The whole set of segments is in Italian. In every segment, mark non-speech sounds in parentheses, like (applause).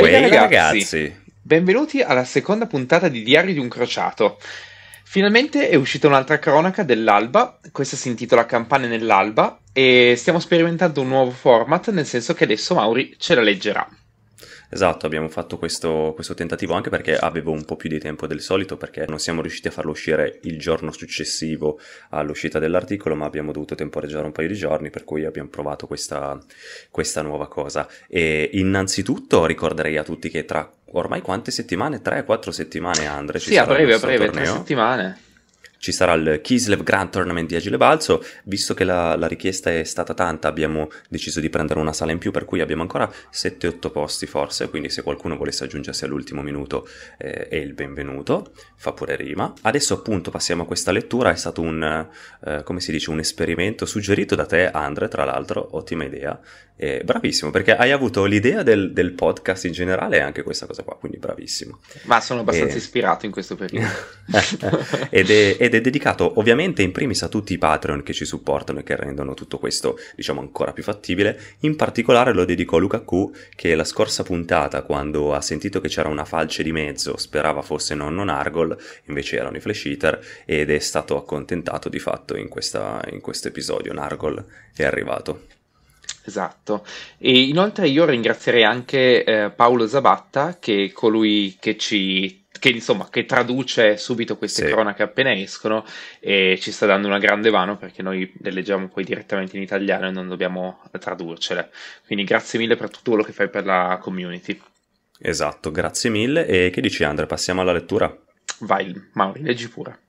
Uè, ragazzi. ragazzi! Benvenuti alla seconda puntata di Diario di un crociato. Finalmente è uscita un'altra cronaca dell'alba, questa si intitola Campane nell'alba e stiamo sperimentando un nuovo format, nel senso che adesso Mauri ce la leggerà. Esatto, abbiamo fatto questo, questo, tentativo anche perché avevo un po' più di tempo del solito perché non siamo riusciti a farlo uscire il giorno successivo all'uscita dell'articolo ma abbiamo dovuto temporeggiare un paio di giorni per cui abbiamo provato questa, questa nuova cosa. E innanzitutto ricorderei a tutti che tra ormai quante settimane? 3-4 settimane Andre? Ci sì, a breve, a breve, tre 3 settimane ci sarà il Kislev Grand Tournament di Agile Balzo, visto che la, la richiesta è stata tanta abbiamo deciso di prendere una sala in più per cui abbiamo ancora 7-8 posti forse, quindi se qualcuno volesse aggiungersi all'ultimo minuto eh, è il benvenuto, fa pure rima. Adesso appunto passiamo a questa lettura, è stato un, eh, come si dice, un esperimento suggerito da te Andre, tra l'altro, ottima idea, eh, bravissimo perché hai avuto l'idea del, del, podcast in generale e anche questa cosa qua, quindi bravissimo. Ma sono abbastanza ispirato in questo periodo. (laughs) ed, è, ed è dedicato ovviamente in primis a tutti i Patreon che ci supportano e che rendono tutto questo diciamo ancora più fattibile, in particolare lo dedico a Luca Q che la scorsa puntata quando ha sentito che c'era una falce di mezzo sperava fosse nonno Nargol, invece erano i Flash Eater ed è stato accontentato di fatto in, questa, in questo episodio, Nargol è arrivato. Esatto, e inoltre io ringrazierei anche eh, Paolo Zabatta che è colui che ci che insomma che traduce subito queste sì. cronache appena escono e ci sta dando una grande mano perché noi le leggiamo poi direttamente in italiano e non dobbiamo tradurcele. Quindi grazie mille per tutto quello che fai per la community. Esatto, grazie mille e che dici Andrea? Passiamo alla lettura. Vai, Mauri, leggi pure.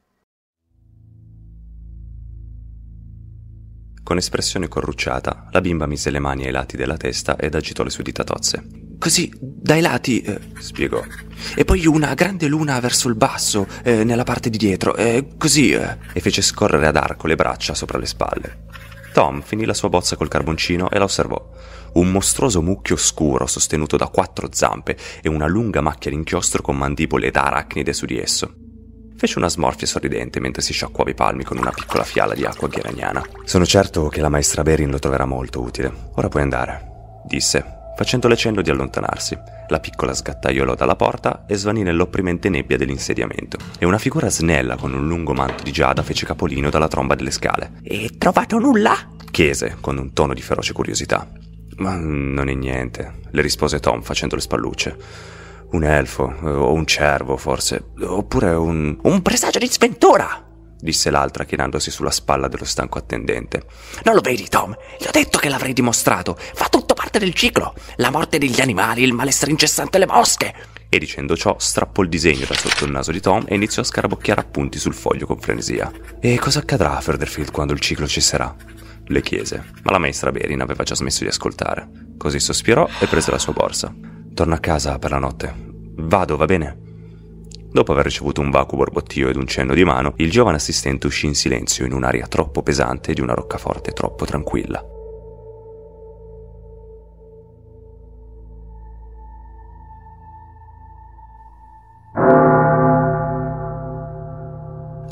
Con espressione corrucciata, la bimba mise le mani ai lati della testa ed agitò le sue dita tozze. Così, dai lati, eh, spiegò. E poi una grande luna verso il basso, eh, nella parte di dietro, eh, così. Eh. E fece scorrere ad arco le braccia sopra le spalle. Tom finì la sua bozza col carboncino e la osservò. Un mostruoso mucchio scuro sostenuto da quattro zampe e una lunga macchia d'inchiostro con mandibole ed arachnide su di esso. Fece una smorfia sorridente mentre si sciacquava i palmi con una piccola fiala di acqua ghiraniana. Sono certo che la maestra Berin lo troverà molto utile. Ora puoi andare, disse, facendole cenno di allontanarsi. La piccola sgattaiolò dalla porta e svanì nell'opprimente nebbia dell'insediamento. E una figura snella con un lungo manto di giada fece capolino dalla tromba delle scale. E trovato nulla? chiese con un tono di feroce curiosità. Ma non è niente, le rispose Tom facendo le spallucce un elfo eh, o un cervo forse, oppure un... un presagio di sventura! disse l'altra chinandosi sulla spalla dello stanco attendente. Non lo vedi, Tom? Gli ho detto che l'avrei dimostrato. Fa tutto parte del ciclo. La morte degli animali, il malessere incessante le mosche. E dicendo ciò, strappò il disegno da sotto il naso di Tom e iniziò a scarabocchiare appunti sul foglio con frenesia. E cosa accadrà a Furderfield quando il ciclo ci sarà? Le chiese, ma la maestra Berin aveva già smesso di ascoltare. Così sospirò e prese la sua borsa. Torno a casa per la notte. Vado, va bene? Dopo aver ricevuto un vacuo borbottio ed un cenno di mano, il giovane assistente uscì in silenzio in un'aria troppo pesante di una roccaforte troppo tranquilla.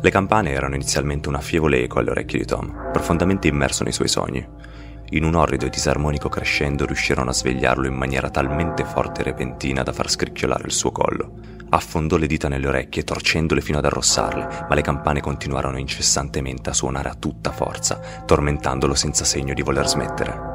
Le campane erano inizialmente una fievole eco alle orecchie di Tom, profondamente immerso nei suoi sogni in un orrido e disarmonico crescendo riuscirono a svegliarlo in maniera talmente forte e repentina da far scricchiolare il suo collo. Affondò le dita nelle orecchie, torcendole fino ad arrossarle, ma le campane continuarono incessantemente a suonare a tutta forza, tormentandolo senza segno di voler smettere.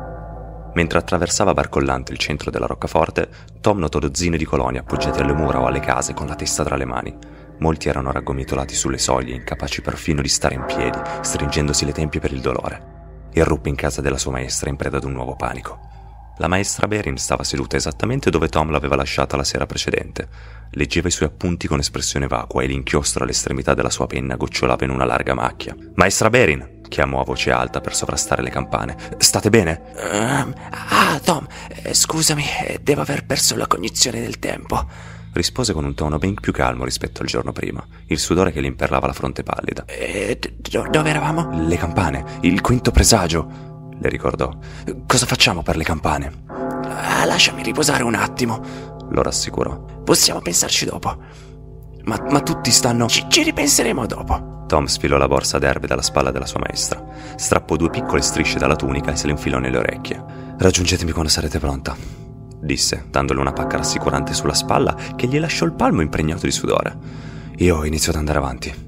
Mentre attraversava barcollante il centro della roccaforte, Tom notò dozzine di coloni appoggiati alle mura o alle case con la testa tra le mani. Molti erano raggomitolati sulle soglie, incapaci perfino di stare in piedi, stringendosi le tempie per il dolore irruppe in casa della sua maestra in preda ad un nuovo panico. La maestra Berin stava seduta esattamente dove Tom l'aveva lasciata la sera precedente. Leggeva i suoi appunti con espressione vacua e l'inchiostro all'estremità della sua penna gocciolava in una larga macchia. Maestra Berin! chiamò a voce alta per sovrastare le campane. State bene? Um, ah, Tom, eh, scusami, eh, devo aver perso la cognizione del tempo rispose con un tono ben più calmo rispetto al giorno prima, il sudore che gli imperlava la fronte pallida. E eh, do, dove eravamo? Le campane, il quinto presagio, le ricordò. Cosa facciamo per le campane? Ah, lasciami riposare un attimo, lo rassicurò. Possiamo pensarci dopo. Ma, ma tutti stanno. Ci, ci ripenseremo dopo. Tom sfilò la borsa d'erbe dalla spalla della sua maestra, strappò due piccole strisce dalla tunica e se le infilò nelle orecchie. Raggiungetemi quando sarete pronta, disse, dandole una pacca rassicurante sulla spalla che gli lasciò il palmo impregnato di sudore. Io inizio ad andare avanti.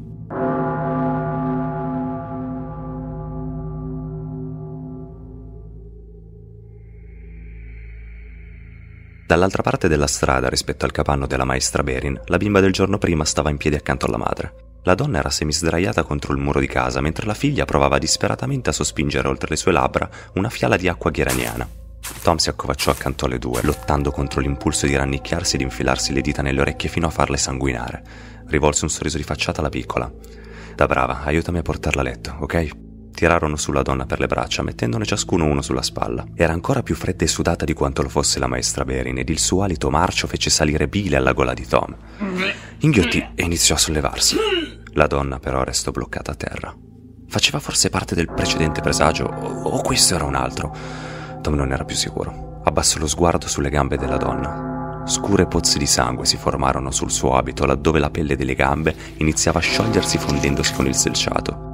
Dall'altra parte della strada rispetto al capanno della maestra Berin, la bimba del giorno prima stava in piedi accanto alla madre. La donna era semisdraiata contro il muro di casa mentre la figlia provava disperatamente a sospingere oltre le sue labbra una fiala di acqua ghiraniana. Tom si accovacciò accanto alle due, lottando contro l'impulso di rannicchiarsi e di infilarsi le dita nelle orecchie fino a farle sanguinare. Rivolse un sorriso di facciata alla piccola. Da brava, aiutami a portarla a letto, ok? tirarono sulla donna per le braccia, mettendone ciascuno uno sulla spalla. Era ancora più fredda e sudata di quanto lo fosse la maestra Berin ed il suo alito marcio fece salire bile alla gola di Tom. Inghiottì e iniziò a sollevarsi. La donna però restò bloccata a terra. Faceva forse parte del precedente presagio, o questo era un altro. Tom non era più sicuro. Abbassò lo sguardo sulle gambe della donna. Scure pozze di sangue si formarono sul suo abito laddove la pelle delle gambe iniziava a sciogliersi fondendosi con il selciato.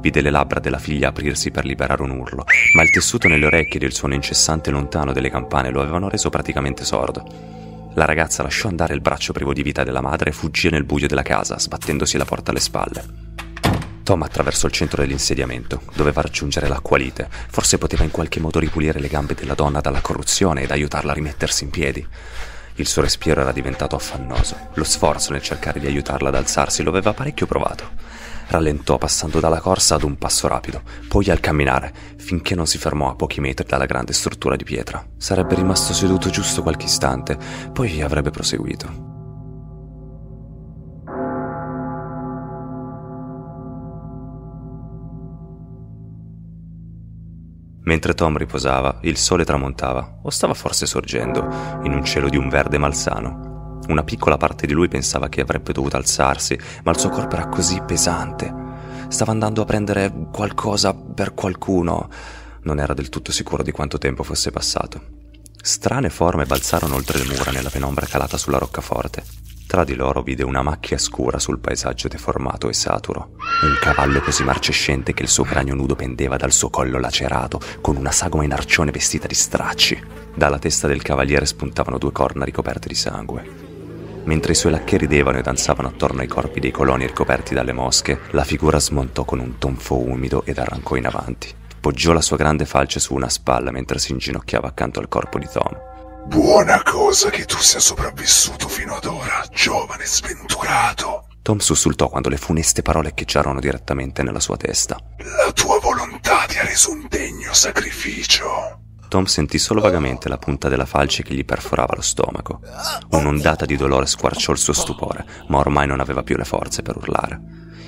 Vide le labbra della figlia aprirsi per liberare un urlo, ma il tessuto nelle orecchie del suono incessante e lontano delle campane lo avevano reso praticamente sordo. La ragazza lasciò andare il braccio privo di vita della madre e fuggì nel buio della casa, sbattendosi la porta alle spalle. Tom attraverso il centro dell'insediamento. Doveva raggiungere l'acqualite. Forse poteva in qualche modo ripulire le gambe della donna dalla corruzione ed aiutarla a rimettersi in piedi. Il suo respiro era diventato affannoso. Lo sforzo nel cercare di aiutarla ad alzarsi lo aveva parecchio provato. Rallentò passando dalla corsa ad un passo rapido, poi al camminare, finché non si fermò a pochi metri dalla grande struttura di pietra. Sarebbe rimasto seduto giusto qualche istante, poi avrebbe proseguito. Mentre Tom riposava, il sole tramontava, o stava forse sorgendo, in un cielo di un verde malsano. Una piccola parte di lui pensava che avrebbe dovuto alzarsi, ma il suo corpo era così pesante. Stava andando a prendere qualcosa per qualcuno. Non era del tutto sicuro di quanto tempo fosse passato. Strane forme balzarono oltre le mura nella penombra calata sulla roccaforte. Tra di loro vide una macchia scura sul paesaggio deformato e saturo. Un cavallo così marcescente che il suo cranio nudo pendeva dal suo collo lacerato, con una sagoma in arcione vestita di stracci. Dalla testa del cavaliere spuntavano due corna ricoperte di sangue. Mentre i suoi lacchi ridevano e danzavano attorno ai corpi dei coloni ricoperti dalle mosche, la figura smontò con un tonfo umido ed arrancò in avanti. Poggiò la sua grande falce su una spalla mentre si inginocchiava accanto al corpo di Tom. Buona cosa che tu sia sopravvissuto fino ad ora, giovane sventurato. Tom sussultò quando le funeste parole echeggiarono direttamente nella sua testa. La tua volontà ti ha reso un degno sacrificio. Tom sentì solo vagamente la punta della falce che gli perforava lo stomaco. Un'ondata di dolore squarciò il suo stupore, ma ormai non aveva più le forze per urlare.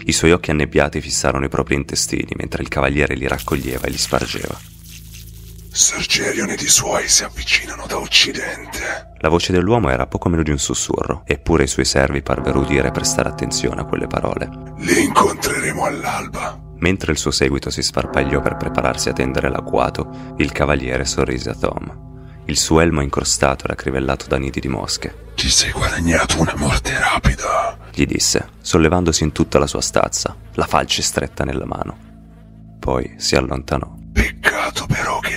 I suoi occhi annebbiati fissarono i propri intestini mentre il cavaliere li raccoglieva e li spargeva. Sergerion ed i suoi si avvicinano da occidente. La voce dell'uomo era poco meno di un sussurro, eppure i suoi servi parvero udire e prestare attenzione a quelle parole. Li incontreremo all'alba. Mentre il suo seguito si sparpagliò per prepararsi a tendere l'acquato, il cavaliere sorrise a Tom. Il suo elmo incrostato era crivellato da nidi di mosche. Ti sei guadagnato una morte rapida, gli disse, sollevandosi in tutta la sua stazza, la falce stretta nella mano. Poi si allontanò. Peccato però che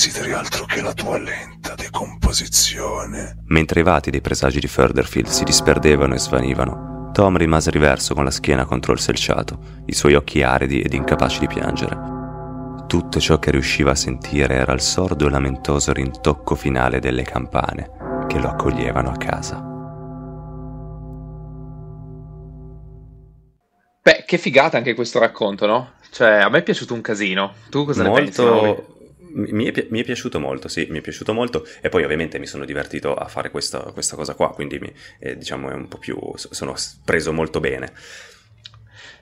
desideri altro che la tua lenta decomposizione. Mentre i vati dei presagi di Furderfield si disperdevano e svanivano, Tom rimase riverso con la schiena contro il selciato, i suoi occhi aridi ed incapaci di piangere. Tutto ciò che riusciva a sentire era il sordo e lamentoso rintocco finale delle campane che lo accoglievano a casa. Beh, che figata anche questo racconto, no? Cioè, a me è piaciuto un casino. Tu cosa molto, ne pensi? Mi è, mi è, piaciuto molto, sì, mi è piaciuto molto e poi ovviamente mi sono divertito a fare questa, questa cosa qua, quindi mi, eh, diciamo è un po' più, sono preso molto bene.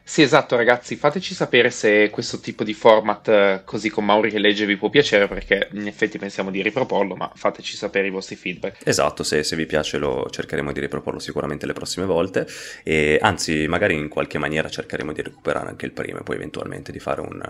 Sì, esatto, ragazzi, fateci sapere se questo tipo di format eh, così con Mauri che legge vi può piacere, perché in effetti pensiamo di riproporlo, ma fateci sapere i vostri feedback. Esatto, se, se vi piace lo cercheremo di riproporlo sicuramente le prossime volte, e anzi, magari in qualche maniera cercheremo di recuperare anche il primo e poi eventualmente di fare un,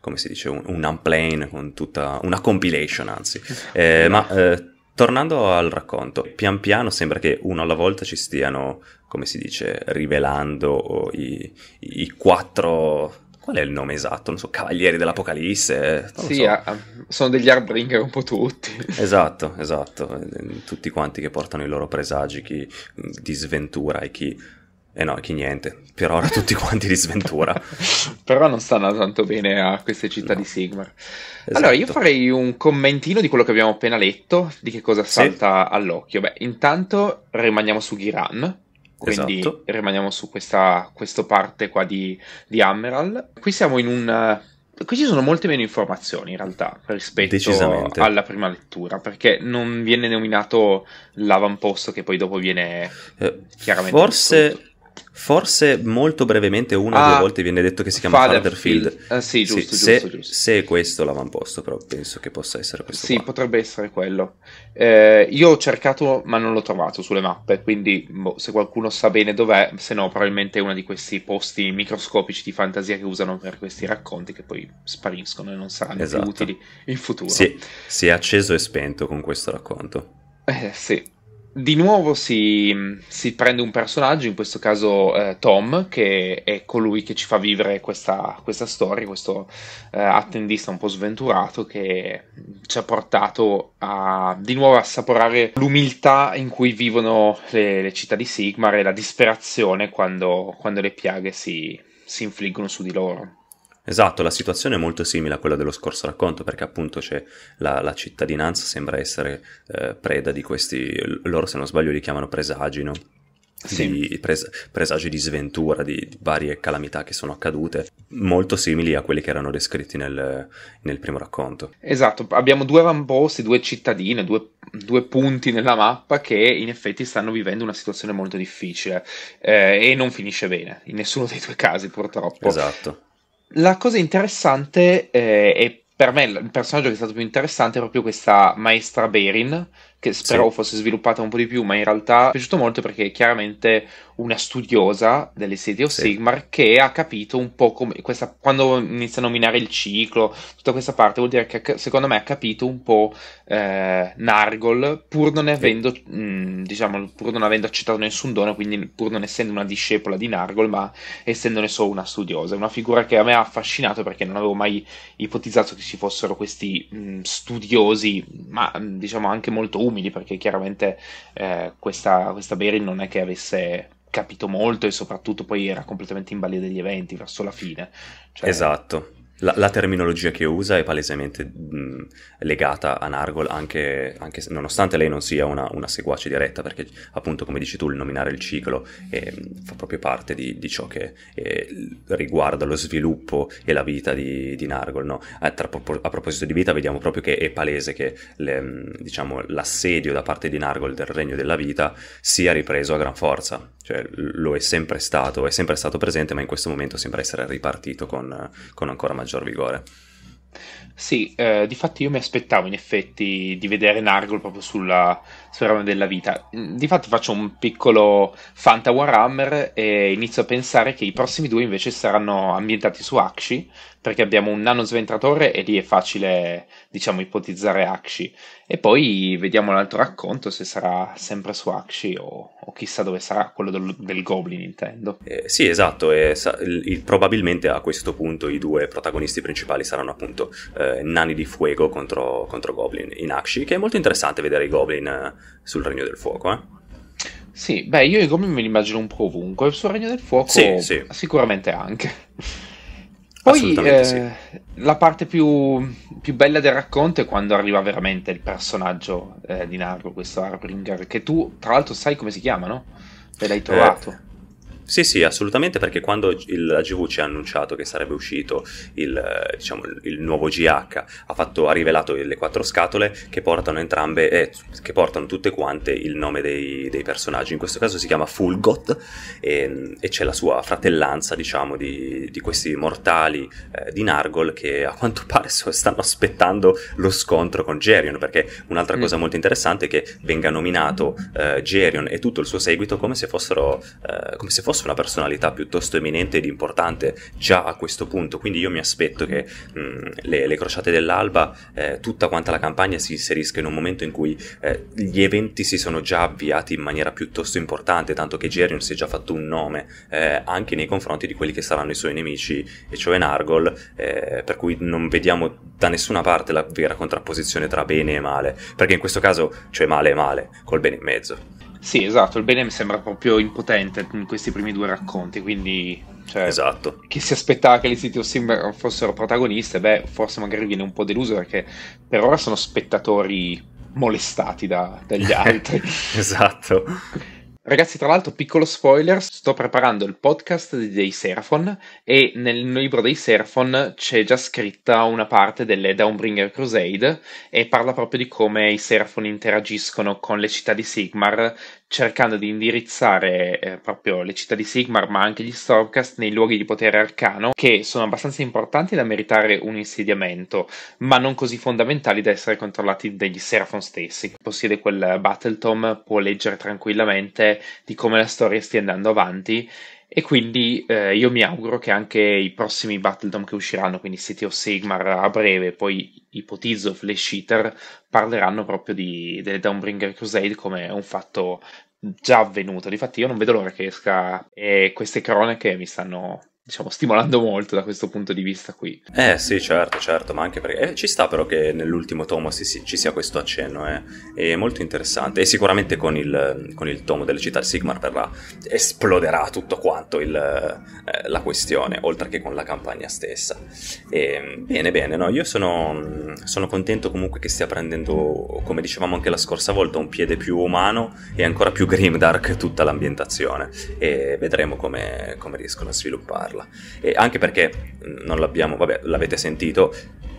come si dice, un, un unplane con tutta una compilation, anzi. (laughs) Eh, ma eh, Tornando al racconto, pian piano sembra che uno alla volta ci stiano, come si dice, rivelando i, i quattro qual è il nome esatto? Non so, Cavalieri dell'Apocalisse? Eh, sì, so. a, sono degli Arbringer un po' tutti. Esatto, esatto. Eh, tutti quanti che portano i loro presagi, chi mm, di sventura e chi e eh no, chi niente. Per ora tutti quanti di sventura. (laughs) Però non stanno tanto bene a queste città no. di Sigmar. Esatto. Allora, io farei un commentino di quello che abbiamo appena letto, di che cosa salta sì. all'occhio. Beh, intanto rimaniamo su Ghiran, quindi esatto. rimaniamo su questa, questa parte qua di, di Ammeral. Qui siamo in un qui ci sono molte meno informazioni in realtà rispetto alla prima lettura perché non viene nominato l'avamposto che poi dopo viene eh, chiaramente forse Forse molto brevemente, una o due ah, volte viene detto che si chiama Fatherfield. Fatherfield. Eh, sì, giusto, sì, giusto, se, giusto. Se è questo l'avamposto, però penso che possa essere questo. Sì, qua. potrebbe essere quello. Eh, io ho cercato, ma non l'ho trovato sulle mappe, quindi boh, se qualcuno sa bene dov'è, se no probabilmente è uno di questi posti microscopici di fantasia che usano per questi racconti che poi spariscono e non saranno esatto. più utili in futuro. Sì, si è acceso e spento con questo racconto. Eh sì di nuovo si, si, prende un personaggio, in questo caso eh, Tom, che è colui che ci fa vivere questa, questa storia, questo eh, attendista un po' sventurato che ci ha portato a di nuovo a assaporare l'umiltà in cui vivono le, le città di Sigmar e la disperazione quando, quando le piaghe si, si infliggono su di loro. Esatto, la situazione è molto simile a quella dello scorso racconto, perché appunto c'è la, la cittadinanza sembra essere eh, preda di questi, loro se non sbaglio li chiamano presagi, no? Sì. Di pres- presagi di sventura, di, di, varie calamità che sono accadute, molto simili a quelli che erano descritti nel, nel primo racconto. Esatto, abbiamo due avamposti, due cittadine, due, due, punti nella mappa che in effetti stanno vivendo una situazione molto difficile eh, e non finisce bene in nessuno dei due casi purtroppo. Esatto. La cosa interessante eh, è per me il personaggio che è stato più interessante è proprio questa maestra Berin, che speravo sì. fosse sviluppata un po' di più, ma in realtà mi è piaciuto molto perché è chiaramente una studiosa delle sedi of sì. Sigmar che ha capito un po' come questa, quando inizia a nominare il ciclo, tutta questa parte vuol dire che secondo me ha capito un po' eh, Nargol pur non avendo, sì. Mm, mh, diciamo, pur non avendo accettato nessun dono, quindi pur non essendo una discepola di Nargol, ma essendone solo una studiosa, una figura che a me ha affascinato perché non avevo mai ipotizzato che ci fossero questi mh, mm, studiosi, ma mh, mm, diciamo anche molto umili umili perché chiaramente eh, questa, questa Beryl non è che avesse capito molto e soprattutto poi era completamente in balia degli eventi verso la fine. Cioè, esatto la, la, terminologia che usa è palesemente mh, legata a Nargol, anche, anche se, nonostante lei non sia una, una, seguace diretta, perché appunto come dici tu il nominare il ciclo eh, fa proprio parte di, di ciò che eh, riguarda lo sviluppo e la vita di, di Nargol. No? A, tra, a, proposito di vita vediamo proprio che è palese che le, diciamo, l'assedio da parte di Nargol del regno della vita sia ripreso a gran forza, cioè lo è sempre stato, è sempre stato presente, ma in questo momento sembra essere ripartito con, con ancora maggior maggior vigore. Sì, eh, difatti io mi aspettavo in effetti di vedere Nargol proprio sulla sferrone della vita. Mm, difatti faccio un piccolo Fanta Warhammer e inizio a pensare che i prossimi due invece saranno ambientati su Akshi, perché abbiamo un nano sventratore e lì è facile, diciamo, ipotizzare Akshi. E poi vediamo l'altro racconto, se sarà sempre su Akshi o, o chissà dove sarà, quello del, del Goblin intendo. Eh, sì, esatto, e, sa, il, probabilmente a questo punto i due protagonisti principali saranno appunto... Eh, eh, nani di fuego contro, contro Goblin in Akshi, che è molto interessante vedere i Goblin eh, sul Regno del Fuoco. Eh. Sì, beh, io i Goblin me li immagino un po' ovunque, sul Regno del Fuoco sì, sì. sicuramente anche. (laughs) Poi eh, sì. la parte più, più, bella del racconto è quando arriva veramente il personaggio eh, di Nargo, questo Harbringer, che tu tra l'altro sai come si chiama, no? E l'hai eh, trovato. Sì, sì, assolutamente, perché quando il, la GV ci ha annunciato che sarebbe uscito il, diciamo, il nuovo GH, ha, fatto, ha, rivelato le quattro scatole che portano entrambe, eh, che portano tutte quante il nome dei, dei, personaggi. In questo caso si chiama Fulgot e, ehm, e c'è la sua fratellanza, diciamo, di, di questi mortali eh, di Nargol che a quanto pare stanno aspettando lo scontro con Gerion, perché un'altra mm. cosa molto interessante è che venga nominato eh, Gerion e tutto il suo seguito come se fossero... Eh, come se fossero fosse una personalità piuttosto eminente ed importante già a questo punto, quindi io mi aspetto che mh, mm, le, le, crociate dell'alba, eh, tutta quanta la campagna si inserisca in un momento in cui eh, gli eventi si sono già avviati in maniera piuttosto importante, tanto che Gerion si è già fatto un nome eh, anche nei confronti di quelli che saranno i suoi nemici, e cioè Nargol, eh, per cui non vediamo da nessuna parte la vera contrapposizione tra bene e male, perché in questo caso, cioè male e male, col bene in mezzo. Sì, esatto, il bene mi sembra proprio impotente in questi primi due racconti, quindi cioè, esatto. chi si aspettava che le City Sim fossero protagoniste, beh, forse magari viene un po' deluso perché per ora sono spettatori molestati da, dagli (laughs) altri. esatto. Ragazzi, tra l'altro, piccolo spoiler, sto preparando il podcast dei Seraphon e nel libro dei Seraphon c'è già scritta una parte delle Downbringer Crusade e parla proprio di come i Seraphon interagiscono con le città di Sigmar, cercando di indirizzare eh, proprio le città di Sigmar, ma anche gli Stormcast, nei luoghi di potere arcano, che sono abbastanza importanti da meritare un insediamento, ma non così fondamentali da essere controllati dagli Seraphon stessi. Chi possiede quel Battletome può leggere tranquillamente di come la storia stia andando avanti e quindi eh, io mi auguro che anche i prossimi Battledome che usciranno, quindi City of Sigmar a breve, poi ipotizzo Flash Eater, parleranno proprio di, delle Downbringer Crusade come un fatto già avvenuto. Difatti io non vedo l'ora che esca e eh, queste cronache mi stanno diciamo, stimolando molto da questo punto di vista qui. Eh sì, certo, certo, ma anche perché eh, ci sta però che nell'ultimo tomo si, si, ci sia questo accenno, eh. è molto interessante e sicuramente con il, con il tomo delle città di Sigmar verrà, esploderà tutto quanto il, eh, la questione, oltre che con la campagna stessa. E, bene, bene, no, io sono, sono contento comunque che stia prendendo, come dicevamo anche la scorsa volta, un piede più umano e ancora più grimdark tutta l'ambientazione e vedremo come, come riescono a sviluppare farla. E anche perché non l'abbiamo, vabbè, l'avete sentito,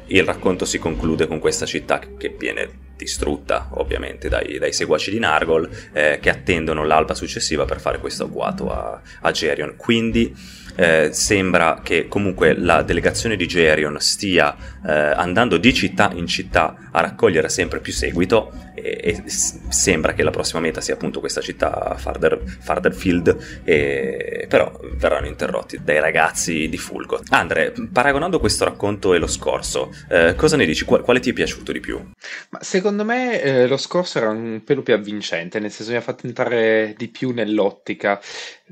il racconto si conclude con questa città che viene distrutta ovviamente dai, dai seguaci di Nargol eh, che attendono l'alba successiva per fare questo agguato a, a Gerion. Quindi eh, sembra che comunque la delegazione di Gerion stia eh, andando di città in città a raccogliere sempre più seguito e, e sembra che la prossima meta sia appunto questa città Farder, Fartherfield, e, però verranno interrotti dai ragazzi di Fulgo. Andre, paragonando questo racconto e lo scorso, eh, cosa ne dici? Quale, quale ti è piaciuto di più? Ma se Secondo me eh, lo scorso era un pelo più avvincente, nel senso mi ha fatto entrare di più nell'ottica.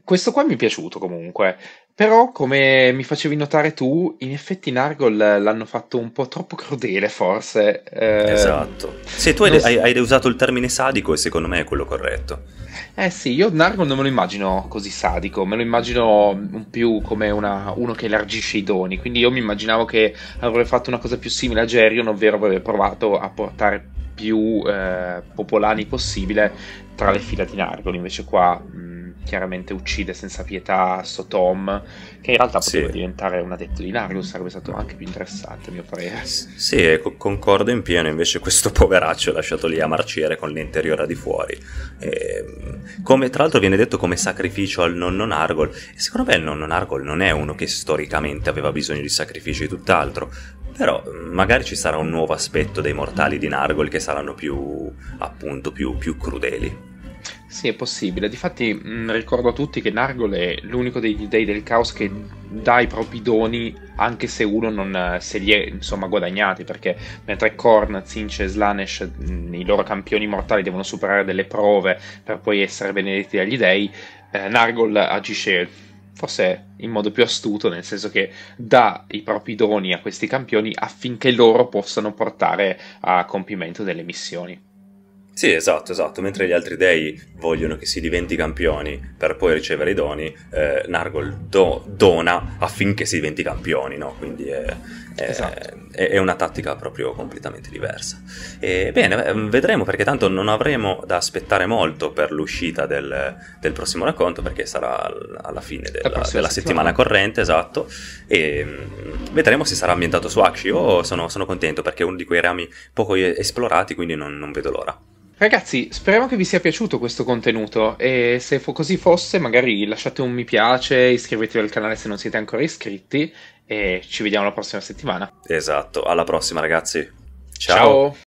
Questo qua mi è piaciuto comunque, però come mi facevi notare tu, in effetti Nargol l'hanno fatto un po' troppo crudele forse. Eh, esatto. Se tu hai, so... hai, hai usato il termine sadico e secondo me è quello corretto. Eh sì, io Nargol non me lo immagino così sadico, me lo immagino più come una, uno che elargisce i doni, quindi io mi immaginavo che avrebbe fatto una cosa più simile a Gerion, ovvero avrebbe provato a portare più eh, popolani possibile tra le fila di Nargon. Invece qua mh, mm, chiaramente uccide senza pietà sto Tom, che in realtà potrebbe sì. diventare un adepto di Nargon, sarebbe stato anche più interessante a mio parere. Sì, co- concordo in pieno, invece questo (laughs) poveraccio è lasciato lì a marciere con l'interiora di fuori. E, ehm, come tra l'altro viene detto come sacrificio al nonno Nargol, e secondo me il nonno Nargol non è uno che storicamente aveva bisogno di sacrifici, tutt'altro però mm, magari ci sarà un nuovo aspetto dei mortali di Nargol che saranno più, appunto, più, più crudeli. Sì, è possibile. Difatti, mh, mm, ricordo a tutti che Nargol è l'unico degli dei del caos che dà i propri doni, anche se uno non eh, se li è insomma guadagnati. Perché mentre Korn, Zinche e Slanesh, mh, mm, i loro campioni mortali, devono superare delle prove per poi essere benedetti dagli dei, eh, Nargol agisce forse in modo più astuto, nel senso che dà i propri doni a questi campioni affinché loro possano portare a compimento delle missioni. Sì, esatto, esatto. Mentre gli altri dei vogliono che si diventi campioni per poi ricevere i doni, eh, Nargol do, dona affinché si diventi campioni, no? Quindi è, è, esatto. è, è una tattica proprio completamente diversa. E, bene, mm, vedremo perché tanto non avremo da aspettare molto per l'uscita del, del prossimo racconto perché sarà alla fine della, della settimana corrente, esatto. E mm, vedremo se sarà ambientato su Axi. Io sono, sono, contento perché è uno di quei rami poco esplorati, quindi non, non vedo l'ora. Ragazzi, speriamo che vi sia piaciuto questo contenuto e se fo- così fosse magari lasciate un mi piace, iscrivetevi al canale se non siete ancora iscritti e ci vediamo la prossima settimana. Esatto, alla prossima ragazzi. Ciao. Ciao.